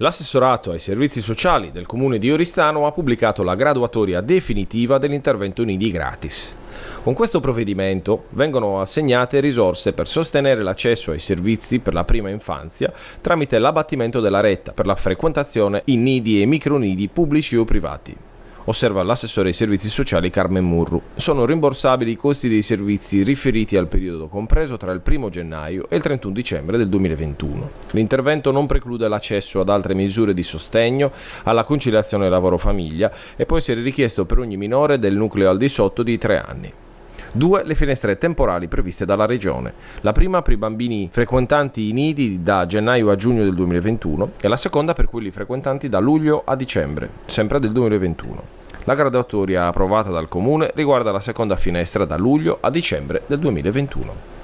L'assessorato ai servizi sociali del comune di Oristano ha pubblicato la graduatoria definitiva dell'intervento Nidi gratis. Con questo provvedimento vengono assegnate risorse per sostenere l'accesso ai servizi per la prima infanzia tramite l'abbattimento della retta per la frequentazione in nidi e micronidi pubblici o privati osserva l'assessore ai servizi sociali Carmen Murru. Sono rimborsabili i costi dei servizi riferiti al periodo compreso tra il 1 gennaio e il 31 dicembre del 2021. L'intervento non preclude l'accesso ad altre misure di sostegno alla conciliazione lavoro-famiglia e può essere richiesto per ogni minore del nucleo al di sotto di 3 anni. Due, le finestre temporali previste dalla Regione. La prima per i bambini frequentanti i nidi da gennaio a giugno del 2021 e la seconda per quelli frequentanti da luglio a dicembre, sempre del 2021. La graduatoria approvata dal Comune riguarda la seconda finestra da luglio a dicembre del 2021.